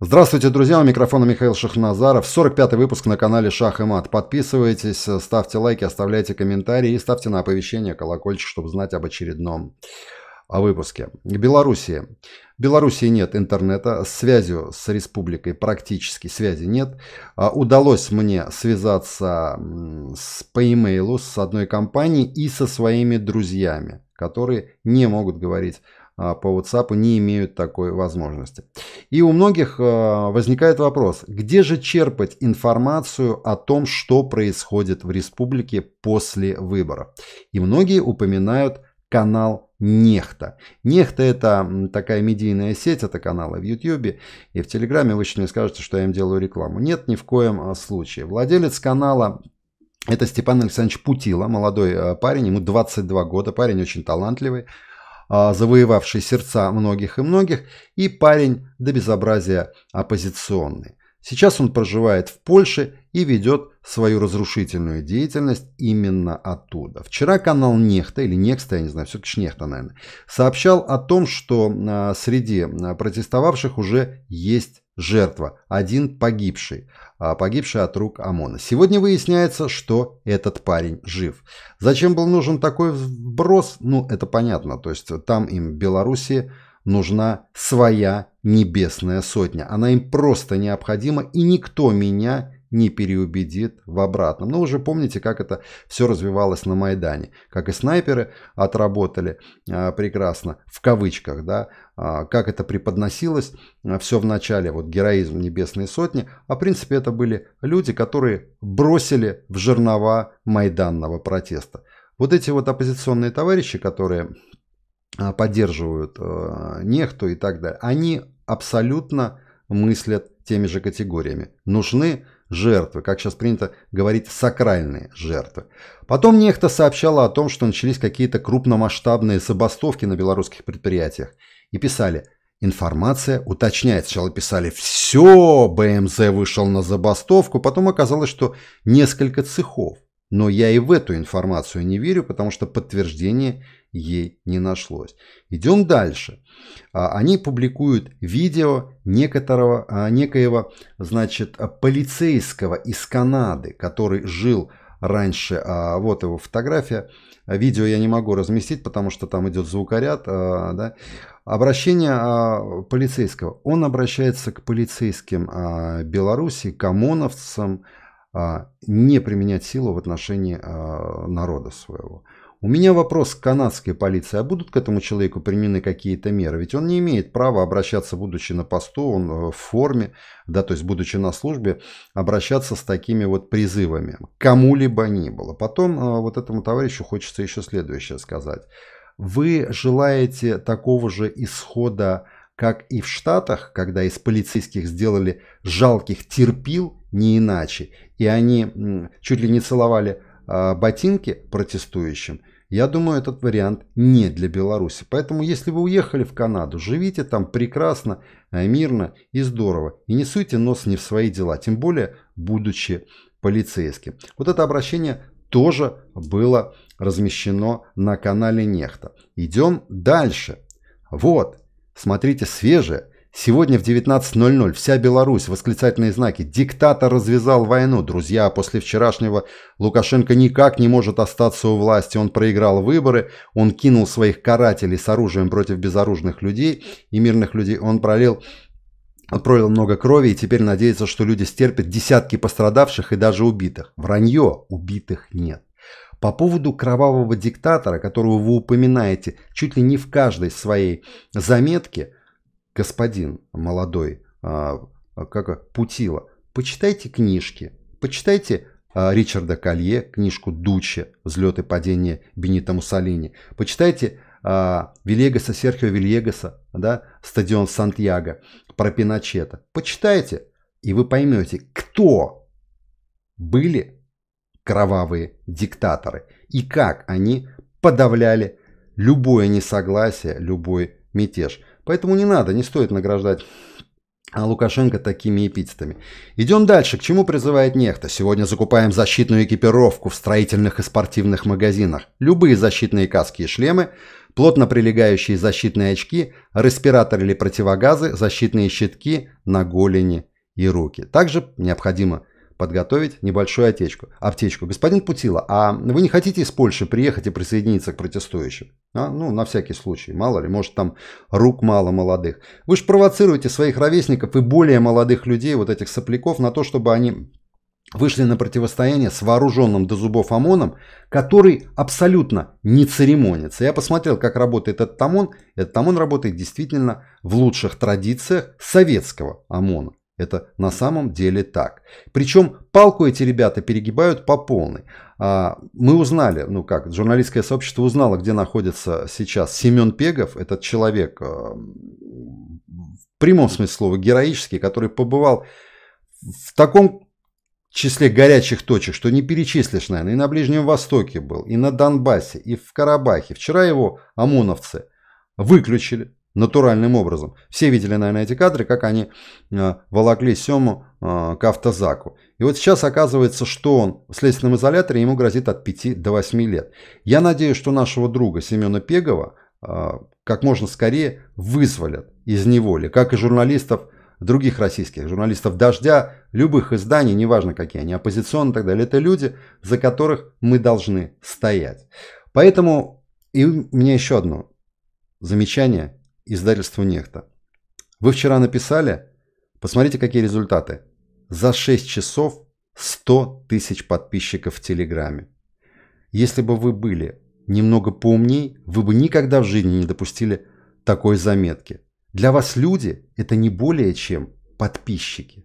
Здравствуйте, друзья! У микрофона Михаил Шахназаров. 45-й выпуск на канале Шах и Мат. Подписывайтесь, ставьте лайки, оставляйте комментарии и ставьте на оповещение колокольчик, чтобы знать об очередном о а, выпуске. Белоруссия. В Белоруссии нет интернета, связью с республикой практически связи нет. А, удалось мне связаться с, по имейлу e с одной компанией и со своими друзьями, которые не могут говорить а, по WhatsApp не имеют такой возможности. И у многих а, возникает вопрос, где же черпать информацию о том, что происходит в республике после выбора. И многие упоминают канал Нехта. Нехта это такая медийная сеть, это каналы в Ютьюбе и в Телеграме. Вы еще не скажете, что я им делаю рекламу. Нет, ни в коем а, случае. Владелец канала это Степан Александрович Путила, молодой парень, ему 22 года, парень очень талантливый, а, завоевавший сердца многих и многих, и парень до безобразия оппозиционный. Сейчас он проживает в Польше и ведет свою разрушительную деятельность именно оттуда. Вчера канал Нехта, или Некста, я не знаю, все-таки Нехта, наверное, сообщал о том, что а, среди а, протестовавших уже есть жертва, один погибший, а, погибший от рук ОМОНа. Сегодня выясняется, что этот парень жив. Зачем был нужен такой вброс? Ну, это понятно. То есть там им в Белоруссии нужна своя небесная сотня. Она им просто необходима, и никто меня не переубедит в обратном. Но уже помните, как это все развивалось на Майдане. Как и снайперы отработали а, прекрасно, в кавычках, да, а, как это преподносилось а, все в начале, вот героизм Небесной Сотни. А в принципе это были люди, которые бросили в жернова майданного протеста. Вот эти вот оппозиционные товарищи, которые а, поддерживают э, нехту и так далее, они абсолютно мыслят теми же категориями. Нужны жертвы, как сейчас принято говорить, сакральные жертвы. Потом нехто сообщала о том, что начались какие-то крупномасштабные забастовки на белорусских предприятиях. И писали «Информация уточняет». Сначала писали «Все, БМЗ вышел на забастовку», потом оказалось, что несколько цехов. Но я и в эту информацию не верю, потому что подтверждение ей не нашлось. Идем дальше. А, они публикуют видео некоторого, а, некоего, значит, полицейского из Канады, который жил раньше, а, вот его фотография, видео я не могу разместить, потому что там идет звукоряд, да, обращение полицейского. Он обращается к полицейским Беларуси, к ОМОНовцам, не применять силу в отношении народа своего. У меня вопрос к канадской полиции. А будут к этому человеку применены какие-то меры? Ведь он не имеет права обращаться, будучи на посту, он э, в форме, да, то есть будучи на службе, обращаться с такими вот призывами. Кому-либо ни было. Потом э, вот этому товарищу хочется еще следующее сказать. Вы желаете такого же исхода, как и в Штатах, когда из полицейских сделали жалких терпил, не иначе, и они чуть ли не целовали а, ботинки протестующим, я думаю, этот вариант не для Беларуси. Поэтому, если вы уехали в Канаду, живите там прекрасно, а, мирно и здорово. И не суйте нос не в свои дела, тем более, будучи полицейским. Вот это обращение тоже было размещено на канале Нехта. Идем дальше. Вот, смотрите, свежее. Сегодня в 19.00 вся Беларусь, восклицательные знаки, диктатор развязал войну. Друзья, после вчерашнего Лукашенко никак не может остаться у власти. Он проиграл выборы, он кинул своих карателей с оружием против безоружных людей и мирных людей. Он пролил Отправил много крови и теперь надеется, что люди стерпят десятки пострадавших и даже убитых. Вранье, убитых нет. По поводу кровавого диктатора, которого вы упоминаете чуть ли не в каждой своей заметке – господин молодой, а, а, как Путила, почитайте книжки, почитайте а, Ричарда Колье, книжку Дуче «Взлет и падение Бенита Муссолини», почитайте Вильегаса, Серхио Вильегаса, да, стадион Сантьяго, про Пиночета. Почитайте, и вы поймете, кто были кровавые диктаторы и как они подавляли любое несогласие, любой мятеж. Поэтому не надо, не стоит награждать а, Лукашенко такими эпитетами. Идем дальше. К чему призывает Нехта? Сегодня закупаем защитную экипировку в строительных и спортивных магазинах. Любые защитные каски и шлемы, плотно прилегающие защитные очки, респираторы или противогазы, защитные щитки на голени и руки. Также необходимо подготовить небольшую отечку, аптечку. Господин Путила, а вы не хотите из Польши приехать и присоединиться к протестующим? А? Ну, на всякий случай, мало ли, может там рук мало молодых. Вы же провоцируете своих ровесников и более молодых людей, вот этих сопляков, на то, чтобы они вышли на противостояние с вооруженным до зубов ОМОНом, который абсолютно не церемонится. Я посмотрел, как работает этот ОМОН. Этот ОМОН работает действительно в лучших традициях советского ОМОНа. Это на самом деле так. Причем палку эти ребята перегибают по полной. А, мы узнали, ну как, журналистское сообщество узнало, где находится сейчас Семен Пегов, этот человек, э, в прямом смысле слова, героический, который побывал в таком числе горячих точек, что не перечислишь, наверное, и на Ближнем Востоке был, и на Донбассе, и в Карабахе. Вчера его ОМОНовцы выключили, натуральным образом. Все видели, наверное, эти кадры, как они э, волокли Сему э, к автозаку. И вот сейчас оказывается, что он в следственном изоляторе, ему грозит от 5 до 8 лет. Я надеюсь, что нашего друга Семена Пегова э, как можно скорее вызволят из неволи, как и журналистов других российских журналистов «Дождя», любых изданий, неважно какие они, оппозиционные и так далее. Это люди, за которых мы должны стоять. Поэтому и у меня еще одно замечание издательству «Нехта». Вы вчера написали? Посмотрите, какие результаты. За 6 часов 100 тысяч подписчиков в Телеграме. Если бы вы были немного поумней, вы бы никогда в жизни не допустили такой заметки. Для вас люди – это не более чем подписчики.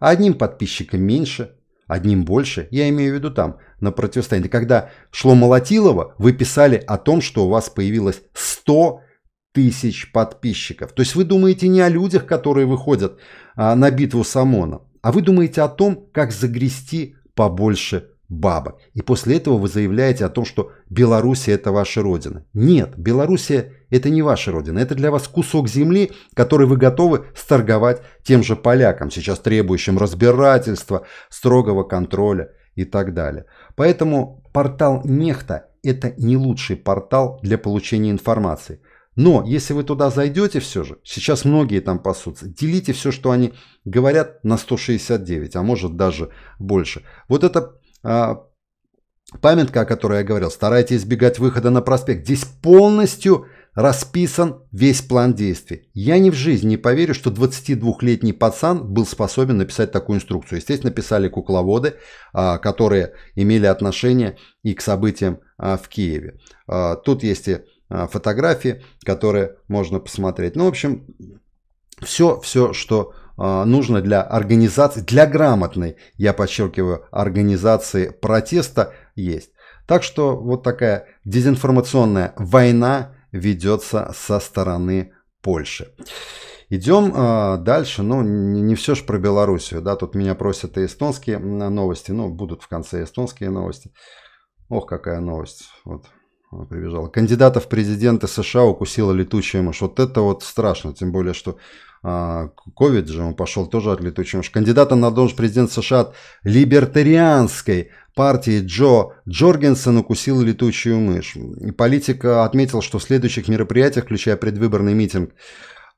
А одним подписчиком меньше, одним больше, я имею в виду там, на противостоянии. Когда шло Молотилова, вы писали о том, что у вас появилось 100 тысяч подписчиков. То есть вы думаете не о людях, которые выходят а, на битву с ОМОНом, а вы думаете о том, как загрести побольше бабок. И после этого вы заявляете о том, что Белоруссия – это ваша родина. Нет, Белоруссия – это не ваша родина. Это для вас кусок земли, который вы готовы сторговать тем же полякам, сейчас требующим разбирательства, строгого контроля и так далее. Поэтому портал «Нехта» – это не лучший портал для получения информации – но если вы туда зайдете все же, сейчас многие там пасутся, делите все, что они говорят, на 169, а может даже больше. Вот это а, памятка, о которой я говорил, старайтесь избегать выхода на проспект. Здесь полностью расписан весь план действий. Я ни в жизни не поверю, что 22-летний пацан был способен написать такую инструкцию. Естественно, писали кукловоды, а, которые имели отношение и к событиям а, в Киеве. Тут есть и Э, фотографии, которые можно посмотреть. Ну, в общем, все, все, что э, нужно для организации, для грамотной, я подчеркиваю, организации протеста есть. Так что вот такая дезинформационная война ведется со стороны Польши. Идем э, дальше, ну не, не все же про Белоруссию, да, тут меня просят и эстонские новости, ну будут в конце эстонские новости. Ох, какая новость, вот прибежала. Кандидата в президенты США укусила летучая мышь. Вот это вот страшно, тем более, что а, Ковид же он пошел тоже от летучей мыши. Кандидата на должность президента США от либертарианской партии Джо Джоргенсен укусил летучую мышь. И политик а, отметил, что в следующих мероприятиях, включая предвыборный митинг,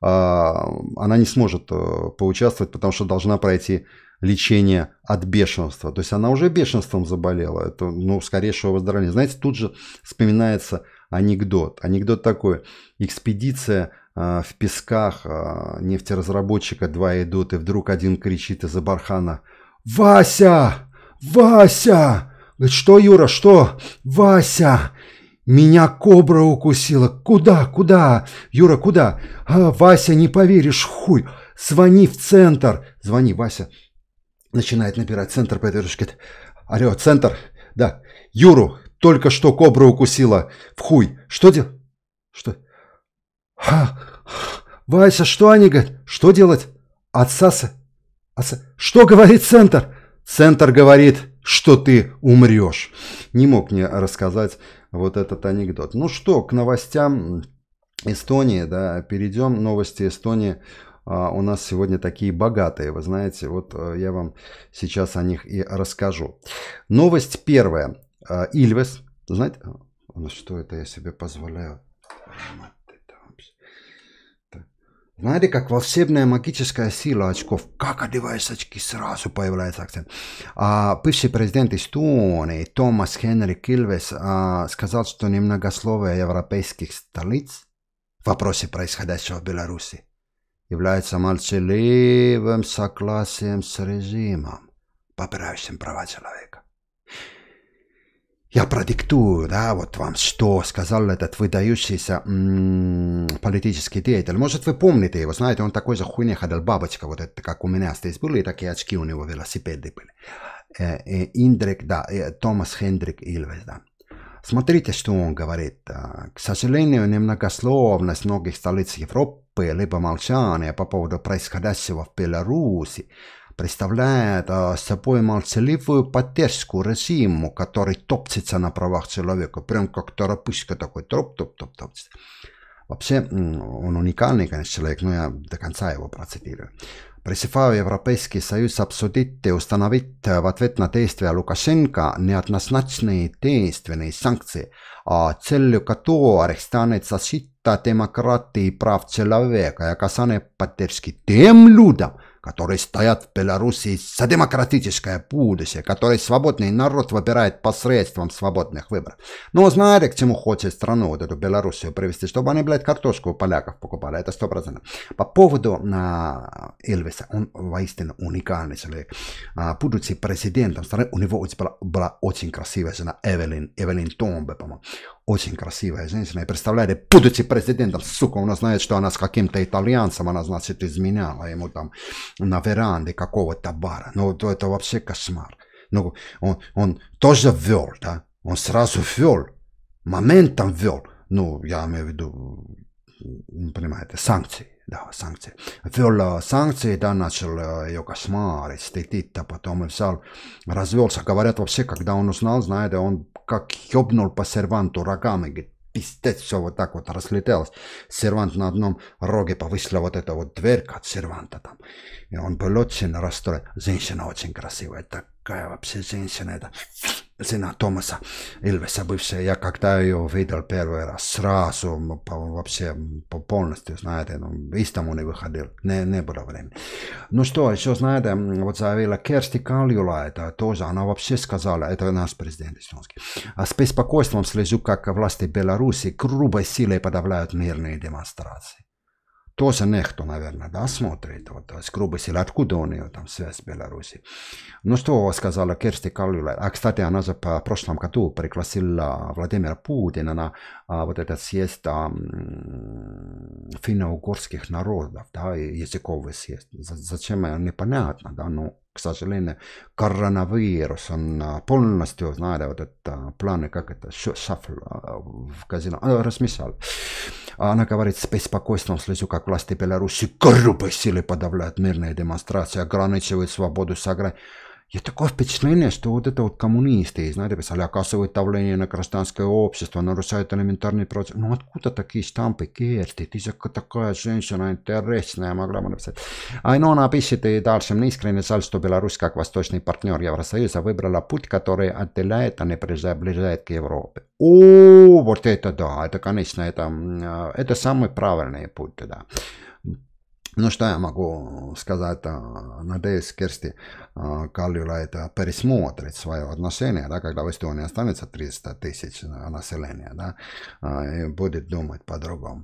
а, она не сможет э, поучаствовать, потому что должна пройти лечение от бешенства. То есть она уже бешенством заболела. Это, ну, скорейшего выздоровления. Знаете, тут же вспоминается анекдот. Анекдот такой. Экспедиция э, в песках э, нефтеразработчика два идут, и вдруг один кричит из-за бархана «Вася! Вася!» Говорит, что, Юра, что? «Вася! Меня кобра укусила! Куда, куда? Юра, куда? А, Вася, не поверишь, хуй! Звони в центр!» «Звони, Вася!» Начинает напирать центр Петрушкет. Алло, центр? Да. Юру, только что кобра укусила. В хуй. Что делать? Что? Ха! Вася, что они говорят? Что делать? Отсасы? Отса... Что говорит центр? Центр говорит, что ты умрешь. Не мог мне рассказать вот этот анекдот. Ну что, к новостям Эстонии, да, перейдем. Новости Эстонии а, у нас сегодня такие богатые. Вы знаете, вот э, я вам сейчас о них и расскажу. Новость первая. А, Ильвес. Знаете, а, на что это я себе позволяю? Знаете, как волшебная магическая сила очков. Как одеваешь очки, сразу появляется акцент. А, бывший президент Эстонии Томас Хенрик Ильвес а, сказал, что немногословие европейских столиц в вопросе происходящего в Беларуси является молчаливым согласием с режимом, попирающим права человека. Я продиктую, да, вот вам что сказал этот выдающийся м -м, политический деятель. Может, вы помните его, знаете, он такой же хуйня ходил, бабочка, вот это, как у меня здесь были, такие очки у него велосипеды были. Э, э, Индрик, да, э, Томас Хендрик Ильвес, да. Смотрите, что он говорит. К сожалению, немногословность многих столиц Европы, либо молчание по поводу происходящего в Беларуси, представляет а, собой молчаливую поддержку режиму, который топчется на правах человека, прям как торопышка такой, топ-топ-топ-топ. Вообще, он уникальный, конечно, человек, но я до конца его процитирую. Пресыхая Европейский Союз обсудить и установить в ответ на действия Лукашенко неоднозначные действенные санкции, целью которых станет защита демократии и прав человека и оказание поддержки тем людям, которые стоят в Беларуси, за демократическое будущее, которые свободный народ выбирает посредством свободных выборов. Ну, знали, к чему хочет страну, вот эту Белоруссию привести, чтобы они, блядь, картошку у поляков покупали, это сто процентов. По поводу на Элвиса, он воистину уникальный человек. А, будучи президентом страны, у него была, была очень красивая жена Эвелин, Эвелин Томбе, по-моему очень красивая женщина. И представляете, будучи президентом, сука, она знает, что она с каким-то итальянцем, она, значит, изменяла ему там на веранде какого-то бара. Ну, то это вообще кошмар. Ну, он, он тоже ввел, да? Он сразу ввел, моментом ввел. Ну, я имею в виду, понимаете, санкции да, санкции. Ввел э, санкции, да, начал э, ее кошмарить, стыдить, а потом и взял, развелся. Говорят, вообще, когда он узнал, знаете, он как ёбнул по серванту рогами, говорит, пиздец, все вот так вот разлетелось. Сервант на одном роге повысила вот эта вот дверка от серванта там. И он был очень расстроен. Женщина очень красивая, такая вообще женщина, это сына Томаса Ильвеса, бывшего, я когда ее видел первый раз, сразу ну, вообще по полностью, знаете, ну, из дому не выходил, не, не было времени. Ну что, еще, знаете, вот заявила Керсти Кальюла это тоже, она вообще сказала, это наш президент эстонский, а с беспокойством слежу, как власти Беларуси грубой силой подавляют мирные демонстрации тоже нехто, наверное, да, смотрит, вот, с грубой силы, откуда у нее там связь с Беларуси. Ну что сказала Керсти Калюла а, кстати, она же по прошлом году пригласила Владимира Путина на а, вот этот съезд а, финно-угорских народов, да, языковый съезд. Зачем, непонятно, да, ну, к сожалению, коронавирус, он полностью, знаете, вот это планы, как это, шафл в казино, она размешал. Она говорит с беспокойством, слезу, как власти Беларуси грубой силы подавляют мирные демонстрации, ограничивают свободу сограни я такое впечатление, что вот это вот коммунисты, знаете, писали, оказывают давление на гражданское общество, нарушают элементарные процессы. Ну откуда такие штампы, Керти? Ты же такая женщина интересная, могла бы написать. Айнона ну, пишет и дальше. Мне искренне жаль, что Беларусь, как восточный партнер Евросоюза, выбрала путь, который отделяет, а не приближает к Европе. О, вот это да, это, конечно, это, э, это самый правильный путь, да. No šta ja mogu skazati, Nadejs Kersti Kaljulaid пересмотрит свое отношение, да, когда в Эстонии останется 300 тысяч населения, да, э, и будет думать по-другому.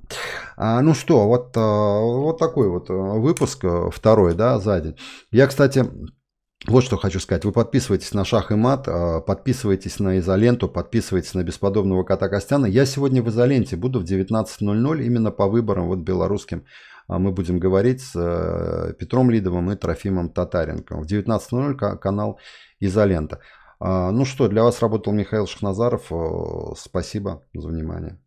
А, ну что, вот, э, вот такой вот э, выпуск, второй, да, сзади. Я, кстати, вот что хочу сказать. Вы подписывайтесь на Шах и Мат, подписывайтесь на Изоленту, подписывайтесь на Бесподобного Кота Костяна. Я сегодня в Изоленте буду в 19.00 именно по выборам вот белорусским а мы будем говорить с э, Петром Лидовым и Трофимом Татаренко. В 19.00 канал «Изолента». А, ну что, для вас работал Михаил Шахназаров. Спасибо за внимание.